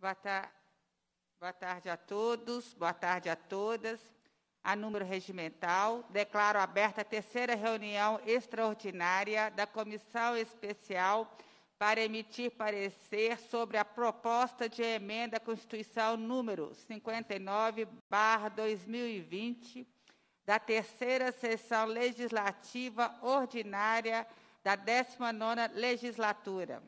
Boa, ta boa tarde a todos, boa tarde a todas. A número regimental, declaro aberta a terceira reunião extraordinária da Comissão Especial para emitir parecer sobre a proposta de emenda à Constituição número 59/2020 da terceira sessão legislativa ordinária da 19ª legislatura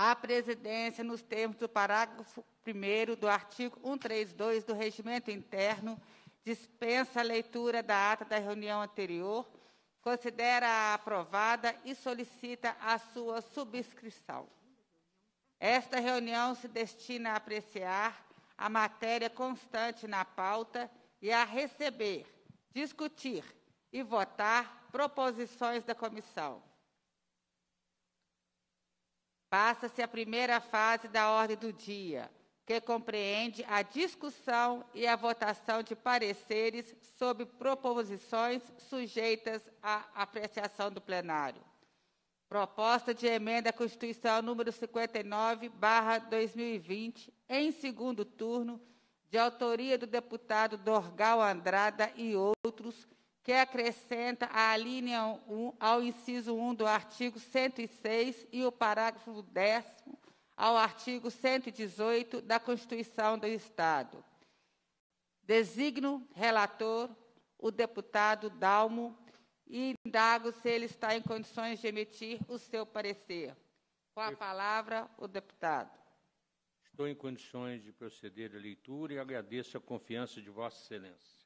à presidência, nos termos do parágrafo 1 do artigo 132 do Regimento Interno, dispensa a leitura da ata da reunião anterior, considera-a aprovada e solicita a sua subscrição. Esta reunião se destina a apreciar a matéria constante na pauta e a receber, discutir e votar proposições da comissão Passa-se a primeira fase da ordem do dia, que compreende a discussão e a votação de pareceres sobre proposições sujeitas à apreciação do plenário. Proposta de emenda à Constituição número 59, 2020, em segundo turno, de autoria do deputado Dorgal Andrada e outros, que acrescenta a alínea 1 ao inciso 1 do artigo 106 e o parágrafo 10 ao artigo 118 da Constituição do Estado. Designo relator o deputado Dalmo e indago se ele está em condições de emitir o seu parecer. Com a palavra, o deputado. Estou em condições de proceder à leitura e agradeço a confiança de Vossa Excelência.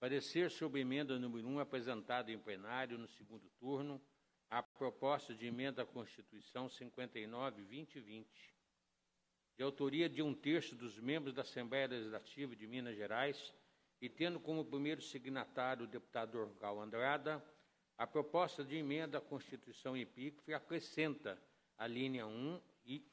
Parecer sobre emenda número 1 apresentada em plenário no segundo turno à proposta de emenda à Constituição 59-2020, de autoria de um terço dos membros da Assembleia Legislativa de Minas Gerais e tendo como primeiro signatário o deputado Orgal Andrada, a proposta de emenda à Constituição Epígrafe acrescenta a linha 1 e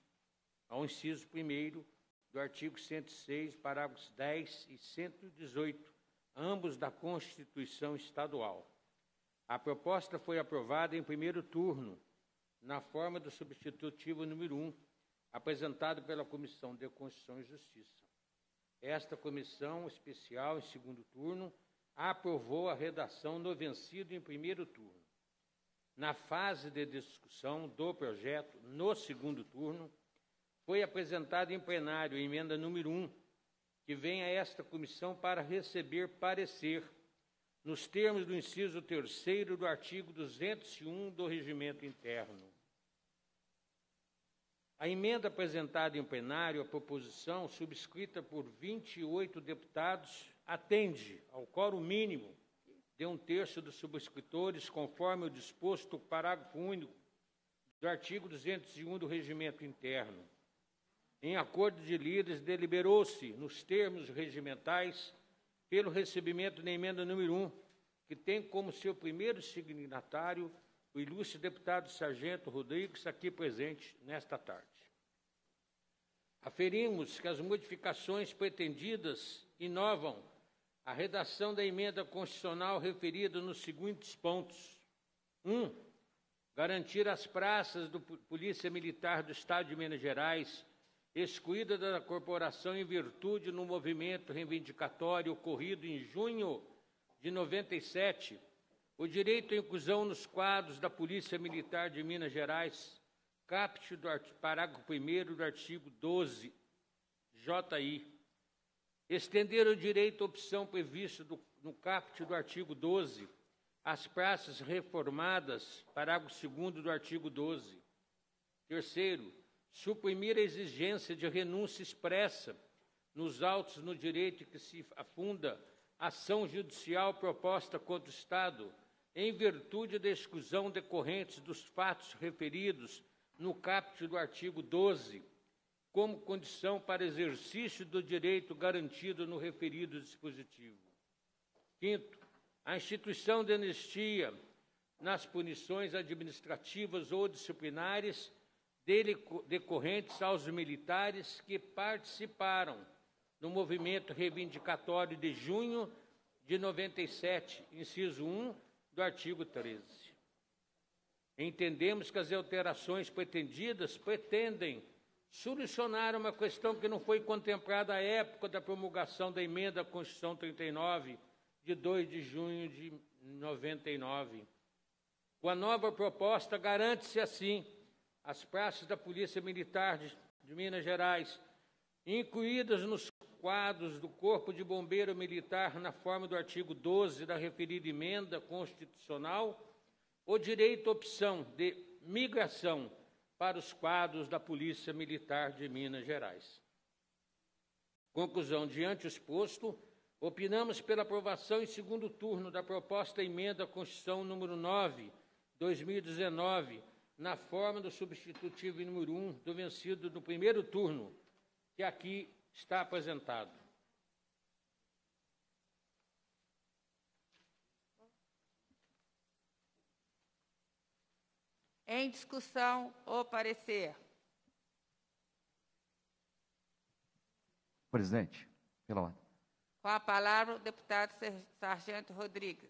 ao inciso 1 do artigo 106, parágrafos 10 e 118 ambos da Constituição Estadual. A proposta foi aprovada em primeiro turno, na forma do substitutivo número 1, apresentado pela Comissão de Constituição e Justiça. Esta comissão especial, em segundo turno, aprovou a redação no vencido em primeiro turno. Na fase de discussão do projeto, no segundo turno, foi apresentada em plenário a emenda número 1 que venha esta comissão para receber parecer, nos termos do inciso 3 do artigo 201 do Regimento Interno. A emenda apresentada em plenário à proposição, subscrita por 28 deputados, atende ao coro mínimo de um terço dos subscritores, conforme o disposto no parágrafo único do artigo 201 do Regimento Interno em acordo de líderes, deliberou-se, nos termos regimentais, pelo recebimento da emenda número 1, que tem como seu primeiro signatário o ilustre deputado Sargento Rodrigues, aqui presente nesta tarde. Aferimos que as modificações pretendidas inovam a redação da emenda constitucional referida nos seguintes pontos: 1. Um, garantir as praças do Polícia Militar do Estado de Minas Gerais excluída da corporação em virtude no movimento reivindicatório ocorrido em junho de 97, o direito à inclusão nos quadros da Polícia Militar de Minas Gerais, caput do parágrafo 1 do artigo 12, JI. Estender o direito à opção previsto do, no caput do artigo 12 às praças reformadas, parágrafo 2 do artigo 12. Terceiro, suprimir a exigência de renúncia expressa nos autos no direito que se afunda ação judicial proposta contra o Estado, em virtude da exclusão decorrente dos fatos referidos no caput do artigo 12, como condição para exercício do direito garantido no referido dispositivo. Quinto, a instituição de anistia nas punições administrativas ou disciplinares dele decorrentes aos militares que participaram do movimento reivindicatório de junho de 97, inciso 1 do artigo 13. Entendemos que as alterações pretendidas pretendem solucionar uma questão que não foi contemplada à época da promulgação da emenda à Constituição 39 de 2 de junho de 99. Com a nova proposta garante-se assim as praças da Polícia Militar de, de Minas Gerais, incluídas nos quadros do Corpo de Bombeiro Militar na forma do artigo 12 da referida emenda constitucional, o direito à opção de migração para os quadros da Polícia Militar de Minas Gerais. Conclusão, diante exposto, opinamos pela aprovação em segundo turno da proposta emenda à Constituição número 9, 2019, na forma do substitutivo número 1 um, do vencido no primeiro turno, que aqui está apresentado. Em discussão ou parecer? Presidente, pela ordem. Com a palavra, o deputado Sargento Rodrigues.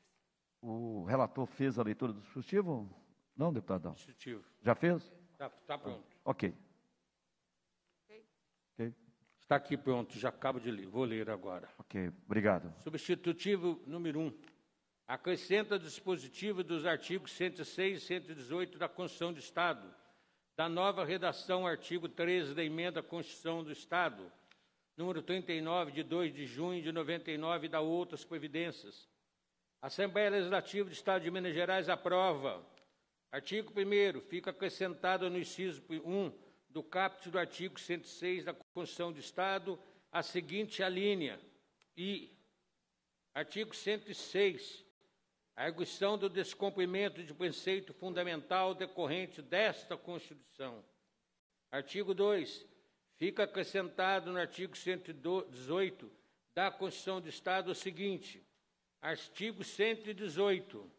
O relator fez a leitura do dispositivo? Não, deputado? Substitutivo. Já fez? Está tá, tá ah, pronto. Ah, ok. Está aqui pronto, já acabo de ler. Vou ler agora. Ok, obrigado. Substitutivo número 1. Um. Acrescenta dispositivo dos artigos 106 e 118 da Constituição do Estado, da nova redação, artigo 13 da Emenda à Constituição do Estado, número 39, de 2 de junho de 99, da outras providências. A Assembleia Legislativa do Estado de Minas Gerais aprova Artigo 1 fica acrescentado no inciso 1 do caput do artigo 106 da Constituição do Estado a seguinte alínea e artigo 106 a arguição do descumprimento de preceito fundamental decorrente desta Constituição. Artigo 2 fica acrescentado no artigo 118 da Constituição do Estado o seguinte: artigo 118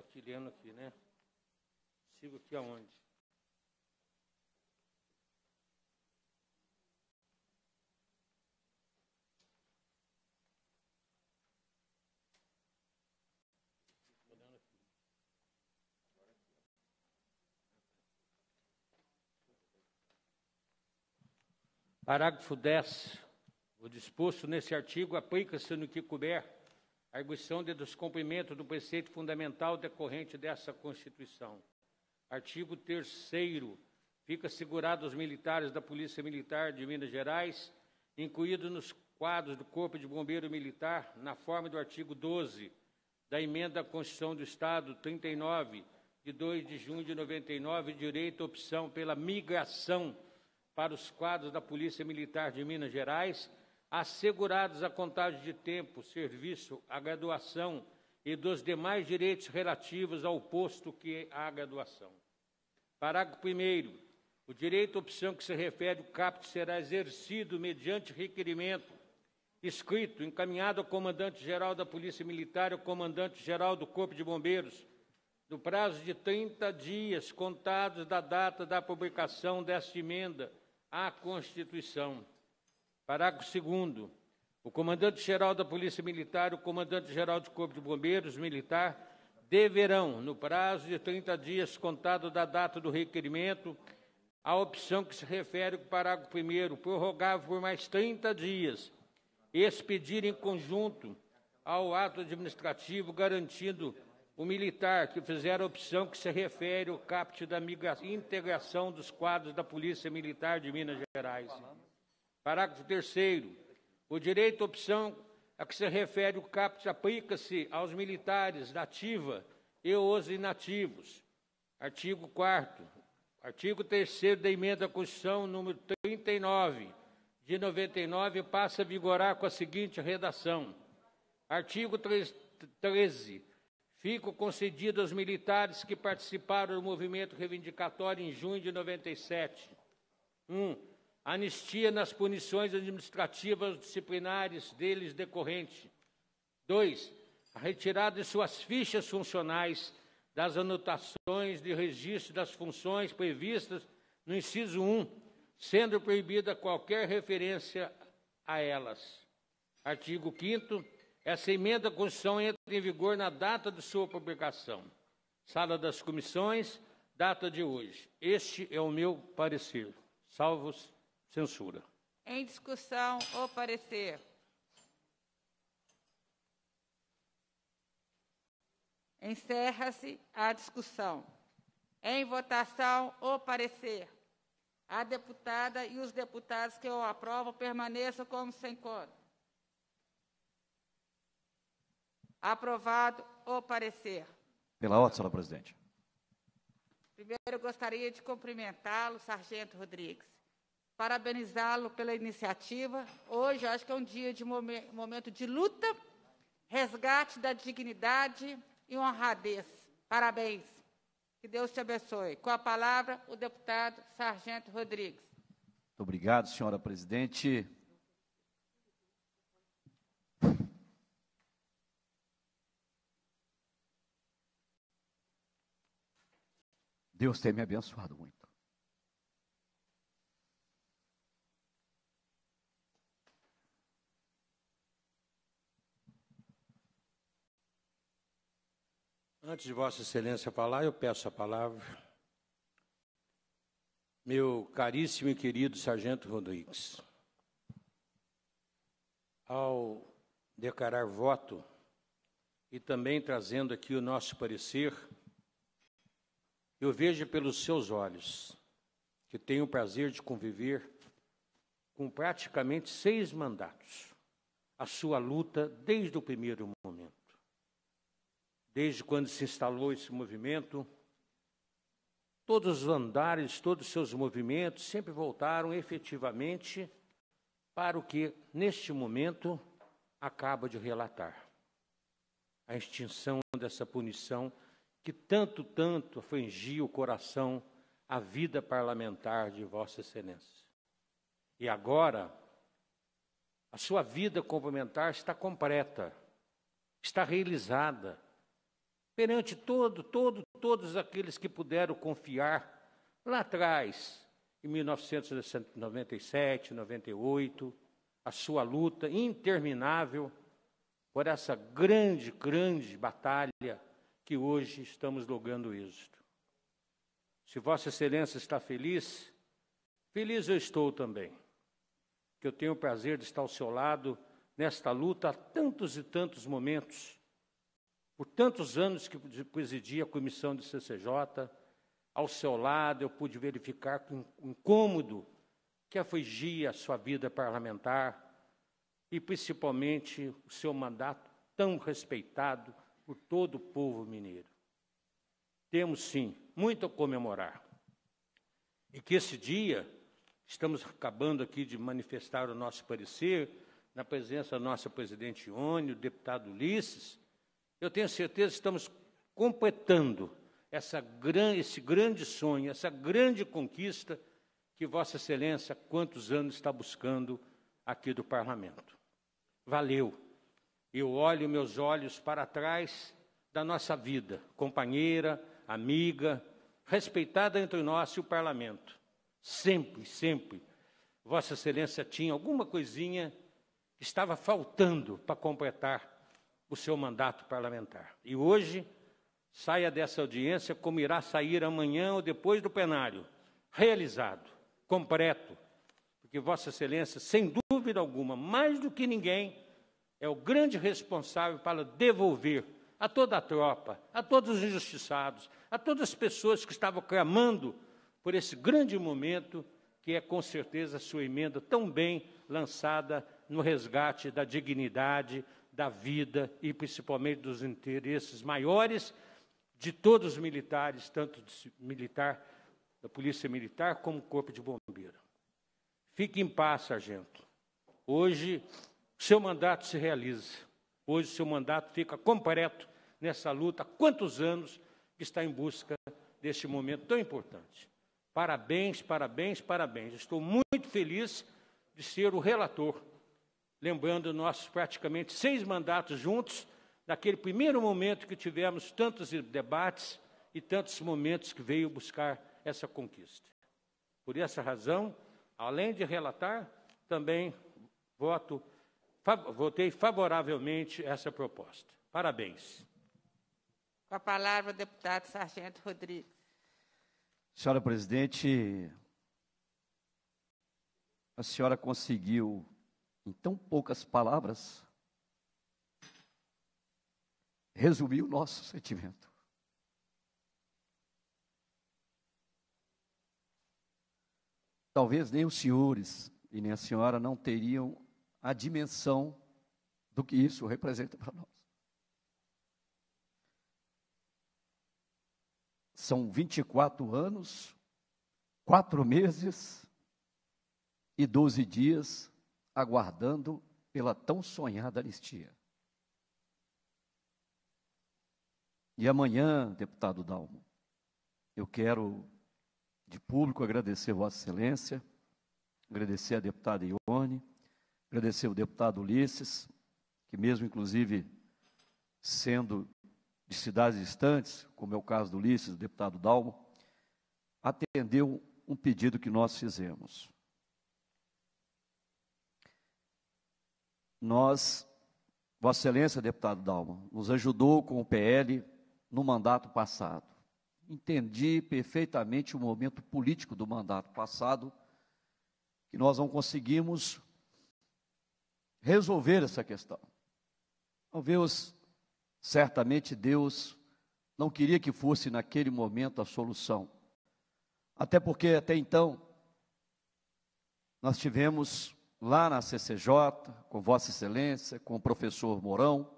compartilhando aqui, né? Sigo aqui aonde? Parágrafo 10. O disposto nesse artigo aplica-se no que couber arguição de descumprimento do preceito fundamental decorrente dessa Constituição. Artigo 3 Fica assegurado aos militares da Polícia Militar de Minas Gerais, incluídos nos quadros do Corpo de Bombeiro Militar, na forma do artigo 12 da Emenda à Constituição do Estado 39, de 2 de junho de 99, direito à opção pela migração para os quadros da Polícia Militar de Minas Gerais, assegurados a contagem de tempo, serviço, a graduação e dos demais direitos relativos ao posto que é a graduação. Parágrafo 1 o direito à opção que se refere ao capto será exercido mediante requerimento escrito, encaminhado ao comandante-geral da Polícia Militar e ao comandante-geral do Corpo de Bombeiros, no prazo de 30 dias contados da data da publicação desta emenda à Constituição. Parágrafo 2. O comandante-geral da Polícia Militar, o comandante-geral do Corpo de Bombeiros Militar deverão, no prazo de 30 dias contado da data do requerimento, a opção que se refere ao parágrafo 1, prorrogável por mais 30 dias, expedir em conjunto ao ato administrativo garantindo o militar que fizer a opção que se refere ao caput da integração dos quadros da Polícia Militar de Minas Gerais. Parágrafo 3 O direito à opção a que se refere o CAPT aplica-se aos militares da ativa e os inativos. Artigo 4 Artigo 3 da Emenda à Constituição, número 39, de 99, passa a vigorar com a seguinte redação. Artigo 3, 13. Ficam concedidos aos militares que participaram do movimento reivindicatório em junho de 97. 1. Um, anistia nas punições administrativas disciplinares deles decorrente. 2. A retirada de suas fichas funcionais das anotações de registro das funções previstas no inciso 1, sendo proibida qualquer referência a elas. Artigo 5 Essa emenda à Constituição entra em vigor na data de sua publicação. Sala das Comissões, data de hoje. Este é o meu parecer. Salvos Censura. Em discussão, o parecer. Encerra-se a discussão. Em votação, o parecer. A deputada e os deputados que o aprovam permaneçam como sem coro. Aprovado o parecer. Pela ordem, senhora presidente. Primeiro, eu gostaria de cumprimentá-lo, Sargento Rodrigues parabenizá-lo pela iniciativa. Hoje acho que é um dia de momen momento de luta, resgate da dignidade e honradez. Parabéns. Que Deus te abençoe. Com a palavra, o deputado Sargento Rodrigues. Muito obrigado, senhora presidente. Deus tem me abençoado muito. Antes de Vossa Excelência falar, eu peço a palavra. Meu caríssimo e querido Sargento Rodrigues, ao declarar voto e também trazendo aqui o nosso parecer, eu vejo pelos seus olhos que tenho o prazer de conviver com praticamente seis mandatos, a sua luta desde o primeiro momento desde quando se instalou esse movimento, todos os andares, todos os seus movimentos sempre voltaram efetivamente para o que, neste momento, acaba de relatar. A extinção dessa punição que tanto, tanto afligia o coração, a vida parlamentar de Vossa Excelência. E agora, a sua vida complementar está completa, está realizada perante todo, todo, todos aqueles que puderam confiar lá atrás, em 1997, 98, a sua luta interminável por essa grande, grande batalha que hoje estamos logrando êxito. Se Vossa Excelência está feliz, feliz eu estou também, que eu tenho o prazer de estar ao seu lado nesta luta há tantos e tantos momentos por tantos anos que presidi a comissão do CCJ, ao seu lado eu pude verificar com incômodo que afligia a sua vida parlamentar e principalmente o seu mandato tão respeitado por todo o povo mineiro. Temos sim muito a comemorar. E que esse dia estamos acabando aqui de manifestar o nosso parecer na presença da nossa presidente Ione, o deputado Ulisses, eu tenho certeza que estamos completando essa gran, esse grande sonho, essa grande conquista que Vossa Excelência, há quantos anos está buscando aqui do Parlamento. Valeu. Eu olho meus olhos para trás da nossa vida, companheira, amiga, respeitada entre nós e o Parlamento. Sempre, sempre, Vossa Excelência tinha alguma coisinha que estava faltando para completar o seu mandato parlamentar. E hoje, saia dessa audiência como irá sair amanhã ou depois do plenário, realizado, completo, porque Vossa Excelência, sem dúvida alguma, mais do que ninguém, é o grande responsável para devolver a toda a tropa, a todos os injustiçados, a todas as pessoas que estavam clamando por esse grande momento, que é com certeza a sua emenda tão bem lançada no resgate da dignidade, da vida e principalmente dos interesses maiores de todos os militares, tanto militar, da Polícia Militar como Corpo de Bombeiro. Fique em paz, sargento. Hoje seu mandato se realiza. Hoje seu mandato fica completo nessa luta há quantos anos que está em busca deste momento tão importante. Parabéns, parabéns, parabéns. Estou muito feliz de ser o relator lembrando nossos praticamente seis mandatos juntos, naquele primeiro momento que tivemos tantos debates e tantos momentos que veio buscar essa conquista. Por essa razão, além de relatar, também voto, fav votei favoravelmente essa proposta. Parabéns. Com a palavra, o deputado Sargento Rodrigues. Senhora presidente, a senhora conseguiu em tão poucas palavras, resumiu o nosso sentimento. Talvez nem os senhores e nem a senhora não teriam a dimensão do que isso representa para nós. São 24 anos, 4 meses e 12 dias aguardando pela tão sonhada anistia. E amanhã, deputado Dalmo, eu quero de público agradecer Vossa Excelência, agradecer a deputada Ione, agradecer o deputado Ulisses, que mesmo inclusive sendo de cidades distantes, como é o caso do Ulisses, do deputado Dalmo, atendeu um pedido que nós fizemos. nós, Vossa Excelência, deputado Dalma, nos ajudou com o PL no mandato passado. Entendi perfeitamente o momento político do mandato passado, que nós não conseguimos resolver essa questão. Talvez, certamente, Deus não queria que fosse naquele momento a solução. Até porque, até então, nós tivemos lá na CCJ, com Vossa Excelência, com o professor Mourão,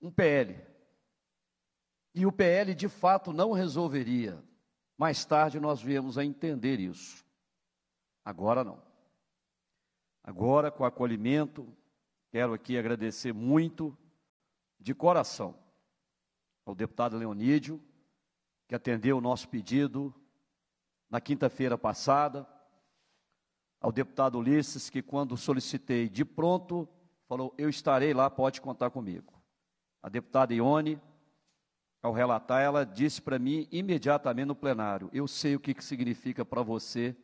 um PL. E o PL de fato não resolveria. Mais tarde nós viemos a entender isso. Agora não. Agora, com acolhimento, quero aqui agradecer muito, de coração, ao deputado Leonídio, que atendeu o nosso pedido na quinta-feira passada ao deputado Ulisses que, quando solicitei de pronto, falou: Eu estarei lá, pode contar comigo. A deputada Ione, ao relatar, ela disse para mim imediatamente no plenário: Eu sei o que, que significa para você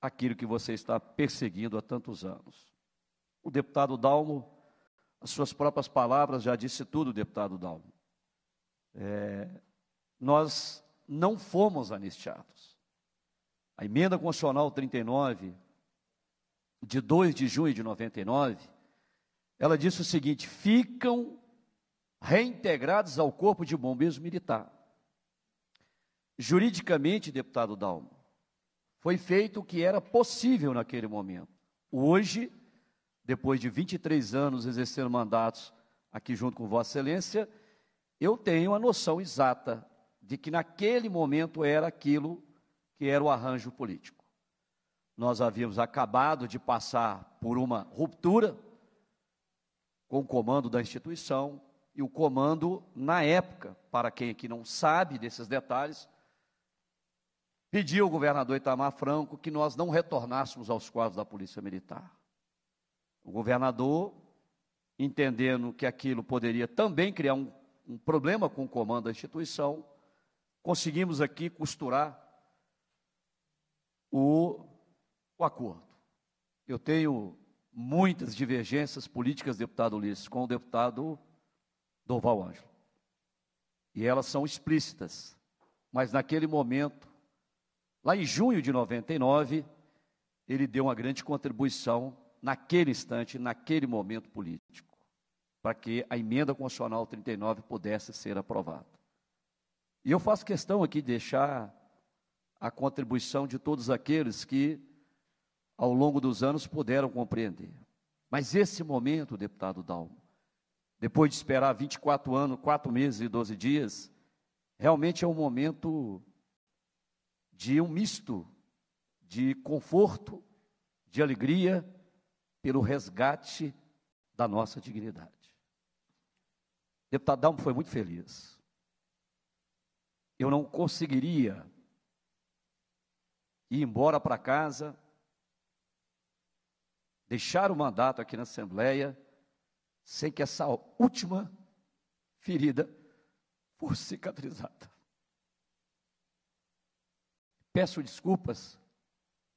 aquilo que você está perseguindo há tantos anos. O deputado Dalmo, as suas próprias palavras já disse tudo, deputado Dalmo. É, nós não fomos anistiados. A emenda constitucional 39, de 2 de junho de 99, ela disse o seguinte: ficam reintegrados ao Corpo de Bombeiros Militar. Juridicamente, deputado Dalmo, foi feito o que era possível naquele momento. Hoje, depois de 23 anos exercendo mandatos aqui junto com Vossa Excelência, eu tenho a noção exata de que naquele momento era aquilo que era o arranjo político. Nós havíamos acabado de passar por uma ruptura com o comando da instituição e o comando, na época, para quem aqui não sabe desses detalhes, pediu ao governador Itamar Franco que nós não retornássemos aos quadros da Polícia Militar. O governador, entendendo que aquilo poderia também criar um, um problema com o comando da instituição, conseguimos aqui costurar o, o acordo. Eu tenho muitas divergências políticas, deputado Ulisses, com o deputado Dorval Ângelo. E elas são explícitas. Mas naquele momento, lá em junho de 99, ele deu uma grande contribuição naquele instante, naquele momento político, para que a emenda constitucional 39 pudesse ser aprovada. E eu faço questão aqui de deixar a contribuição de todos aqueles que, ao longo dos anos, puderam compreender. Mas esse momento, deputado Dalmo, depois de esperar 24 anos, 4 meses e 12 dias, realmente é um momento de um misto de conforto, de alegria pelo resgate da nossa dignidade. Deputado Dalmo foi muito feliz. Eu não conseguiria ir embora para casa, deixar o mandato aqui na Assembleia, sem que essa última ferida fosse cicatrizada. Peço desculpas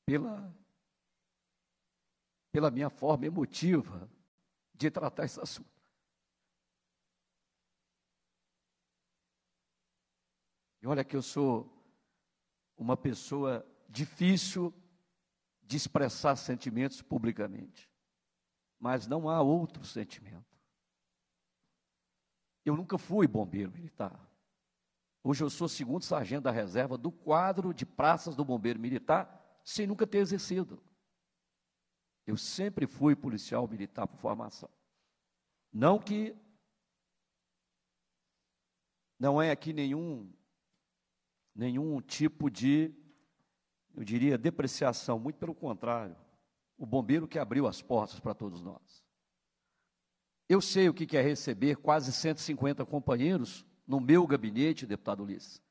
pela, pela minha forma emotiva de tratar esse assunto. E olha que eu sou uma pessoa difícil de expressar sentimentos publicamente, mas não há outro sentimento. Eu nunca fui bombeiro militar. Hoje eu sou segundo sargento da reserva do quadro de praças do bombeiro militar, sem nunca ter exercido. Eu sempre fui policial militar por formação. Não que não é aqui nenhum nenhum tipo de eu diria, depreciação, muito pelo contrário. O bombeiro que abriu as portas para todos nós. Eu sei o que é receber quase 150 companheiros no meu gabinete, deputado Ulisses,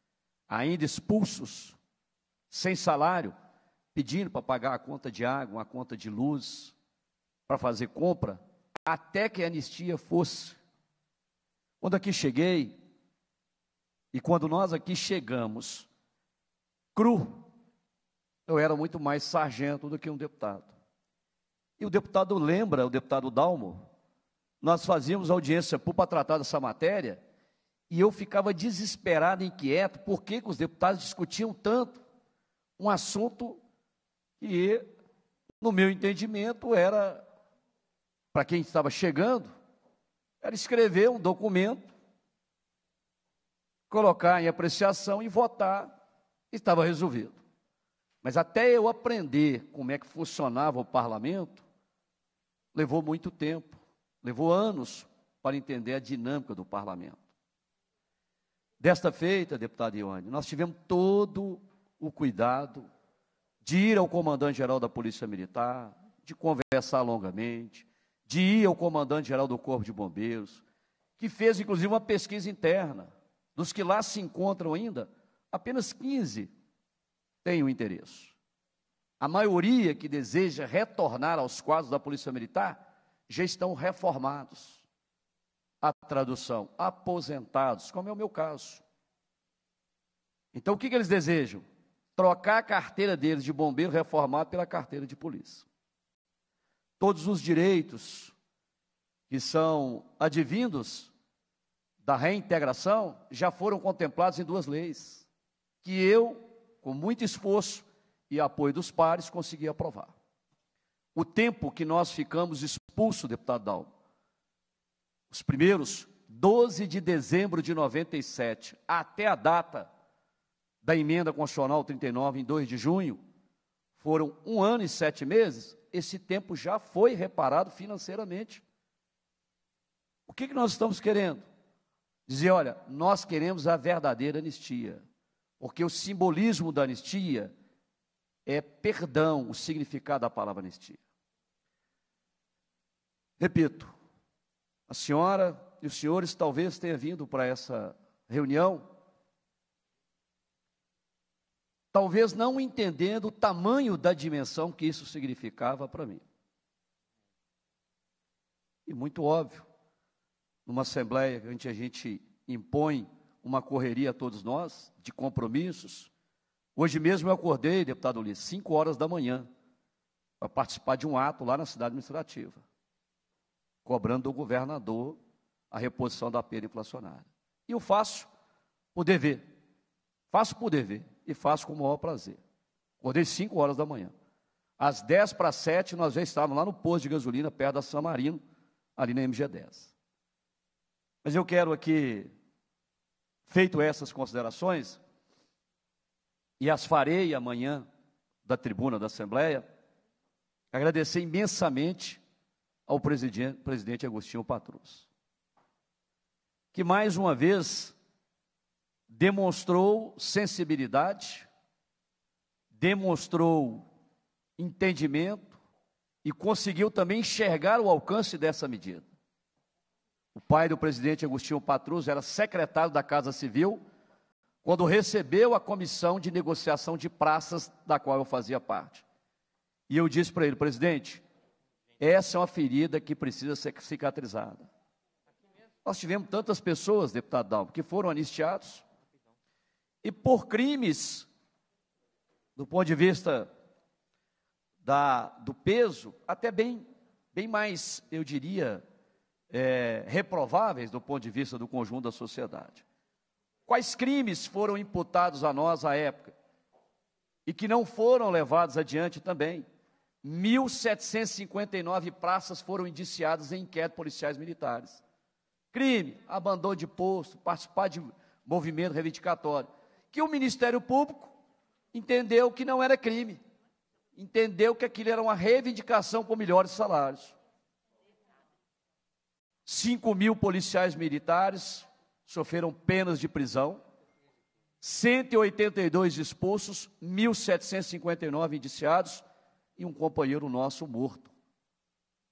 ainda expulsos, sem salário, pedindo para pagar a conta de água, a conta de luz, para fazer compra, até que a anistia fosse. Quando aqui cheguei, e quando nós aqui chegamos, cru, eu era muito mais sargento do que um deputado. E o deputado lembra, o deputado Dalmo, nós fazíamos audiência para tratar dessa matéria, e eu ficava desesperado, inquieto, por que, os deputados discutiam tanto um assunto que, no meu entendimento, era, para quem estava chegando, era escrever um documento, colocar em apreciação e votar, e estava resolvido. Mas até eu aprender como é que funcionava o parlamento, levou muito tempo, levou anos para entender a dinâmica do parlamento. Desta feita, deputado Ione, nós tivemos todo o cuidado de ir ao comandante-geral da Polícia Militar, de conversar longamente, de ir ao comandante-geral do Corpo de Bombeiros, que fez inclusive uma pesquisa interna. Dos que lá se encontram ainda, apenas 15 tem um interesse. A maioria que deseja retornar aos quadros da Polícia Militar já estão reformados. A tradução, aposentados, como é o meu caso. Então, o que, que eles desejam? Trocar a carteira deles de bombeiro reformado pela carteira de polícia. Todos os direitos que são advindos da reintegração já foram contemplados em duas leis, que eu com muito esforço e apoio dos pares, consegui aprovar. O tempo que nós ficamos expulsos, deputado Dalmo, os primeiros 12 de dezembro de 97 até a data da emenda constitucional 39, em 2 de junho, foram um ano e sete meses, esse tempo já foi reparado financeiramente. O que, que nós estamos querendo? Dizer, olha, nós queremos a verdadeira anistia. Porque o simbolismo da anistia é perdão, o significado da palavra anistia. Repito, a senhora e os senhores talvez tenham vindo para essa reunião, talvez não entendendo o tamanho da dimensão que isso significava para mim. E muito óbvio, numa assembleia onde a gente impõe uma correria a todos nós, de compromissos. Hoje mesmo eu acordei, deputado Ulisses, 5 horas da manhã, para participar de um ato lá na cidade administrativa, cobrando do governador a reposição da perda inflacionária. E eu faço por dever, faço por dever e faço com o maior prazer. Acordei 5 horas da manhã. Às 10 para 7, nós já estávamos lá no posto de gasolina, perto da San Marino, ali na MG10. Mas eu quero aqui Feito essas considerações, e as farei amanhã da tribuna da Assembleia, agradecer imensamente ao presidente, presidente Agostinho Patrus, que mais uma vez demonstrou sensibilidade, demonstrou entendimento e conseguiu também enxergar o alcance dessa medida o pai do presidente Agostinho Patruso era secretário da Casa Civil, quando recebeu a comissão de negociação de praças da qual eu fazia parte. E eu disse para ele, presidente, essa é uma ferida que precisa ser cicatrizada. Nós tivemos tantas pessoas, deputado Dalmo, que foram anistiados e por crimes, do ponto de vista da, do peso, até bem, bem mais, eu diria, é, reprováveis do ponto de vista do conjunto da sociedade. Quais crimes foram imputados a nós à época e que não foram levados adiante também? 1.759 praças foram indiciadas em inquérito policiais militares. Crime, abandono de posto, participar de movimento reivindicatório. Que o Ministério Público entendeu que não era crime, entendeu que aquilo era uma reivindicação por melhores salários. 5 mil policiais militares sofreram penas de prisão, 182 expulsos, 1.759 indiciados e um companheiro nosso morto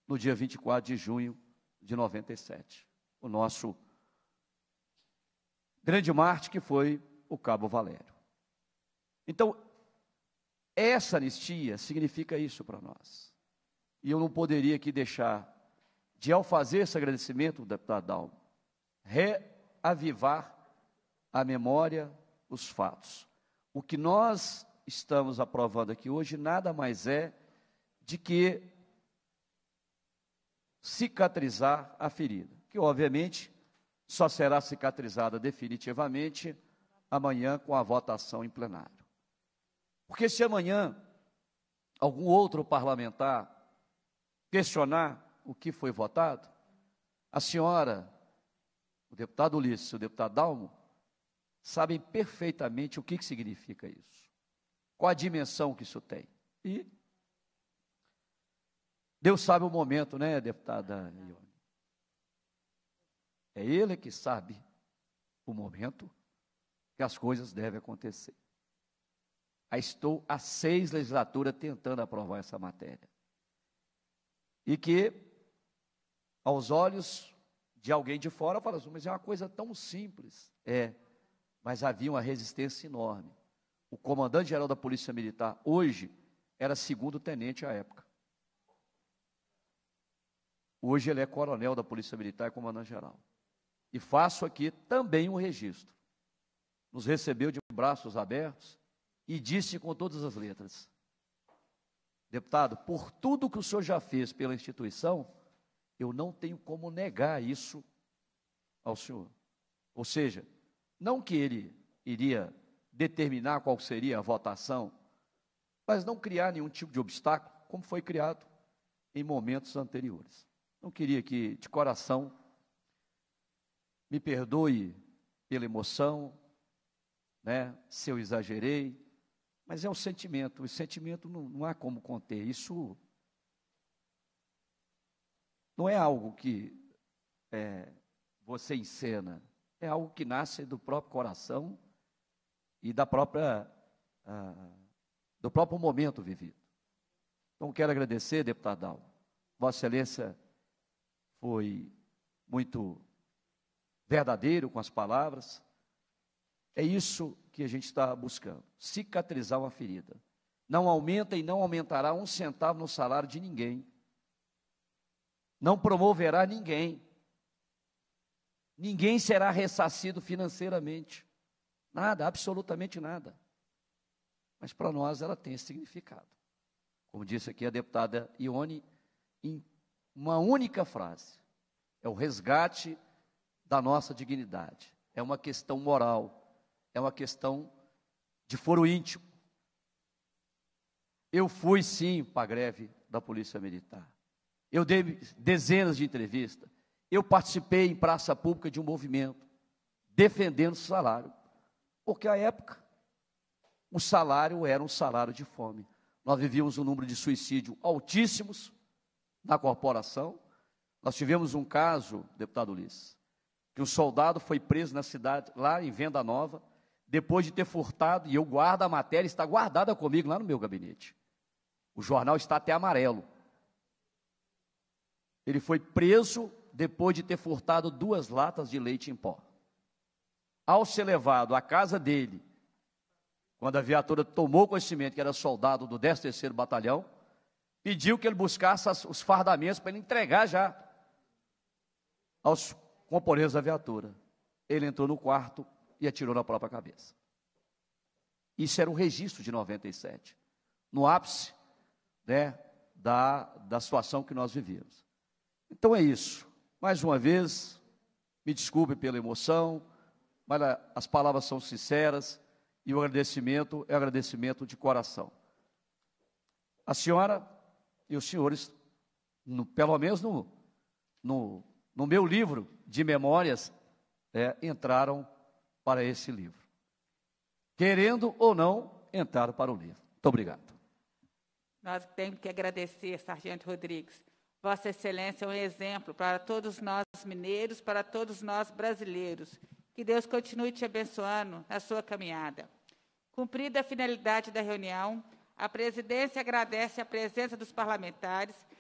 no dia 24 de junho de 97. O nosso grande Marte, que foi o Cabo Valério. Então, essa anistia significa isso para nós. E eu não poderia aqui deixar de, ao fazer esse agradecimento, deputado Dalmo, reavivar a memória, os fatos. O que nós estamos aprovando aqui hoje nada mais é de que cicatrizar a ferida, que obviamente só será cicatrizada definitivamente amanhã com a votação em plenário. Porque se amanhã algum outro parlamentar questionar o que foi votado? A senhora, o deputado Ulisses, o deputado Dalmo, sabem perfeitamente o que, que significa isso. Qual a dimensão que isso tem. E Deus sabe o momento, né, deputada Ione? É Ele que sabe o momento que as coisas devem acontecer. Aí estou há seis legislaturas tentando aprovar essa matéria. E que aos olhos de alguém de fora, fala assim, mas é uma coisa tão simples. É, mas havia uma resistência enorme. O comandante-geral da Polícia Militar, hoje, era segundo-tenente à época. Hoje ele é coronel da Polícia Militar e comandante-geral. E faço aqui também um registro. Nos recebeu de braços abertos e disse com todas as letras: Deputado, por tudo que o senhor já fez pela instituição, eu não tenho como negar isso ao Senhor. Ou seja, não que ele iria determinar qual seria a votação, mas não criar nenhum tipo de obstáculo, como foi criado em momentos anteriores. Não queria que, de coração, me perdoe pela emoção, né, se eu exagerei, mas é um sentimento, o sentimento não, não há como conter, isso não é algo que é, você encena, é algo que nasce do próprio coração e da própria, ah, do próprio momento vivido. Então, quero agradecer, deputado Dal. Vossa Excelência foi muito verdadeiro com as palavras. É isso que a gente está buscando: cicatrizar uma ferida. Não aumenta e não aumentará um centavo no salário de ninguém não promoverá ninguém. Ninguém será ressarcido financeiramente. Nada, absolutamente nada. Mas para nós ela tem significado. Como disse aqui a deputada Ione, em uma única frase: é o resgate da nossa dignidade. É uma questão moral, é uma questão de foro íntimo. Eu fui sim para a greve da Polícia Militar eu dei dezenas de entrevistas, eu participei em praça pública de um movimento defendendo o salário, porque à época o salário era um salário de fome. Nós vivíamos um número de suicídio altíssimos na corporação. Nós tivemos um caso, deputado Ulisses, que um soldado foi preso na cidade, lá em Venda Nova, depois de ter furtado, e eu guardo a matéria, está guardada comigo lá no meu gabinete. O jornal está até amarelo ele foi preso depois de ter furtado duas latas de leite em pó. Ao ser levado à casa dele, quando a viatura tomou conhecimento que era soldado do 13 Batalhão, pediu que ele buscasse os fardamentos para ele entregar já aos componentes da viatura. Ele entrou no quarto e atirou na própria cabeça. Isso era um registro de 97, no ápice né, da, da situação que nós vivíamos. Então é isso. Mais uma vez, me desculpe pela emoção, mas as palavras são sinceras e o agradecimento é agradecimento de coração. A senhora e os senhores, no, pelo menos no, no, no, meu livro de memórias, é, entraram para esse livro. Querendo ou não, entraram para o livro. Muito obrigado. Nós temos que agradecer, Sargento Rodrigues. Vossa Excelência é um exemplo para todos nós mineiros, para todos nós brasileiros. Que Deus continue te abençoando na sua caminhada. Cumprida a finalidade da reunião, a presidência agradece a presença dos parlamentares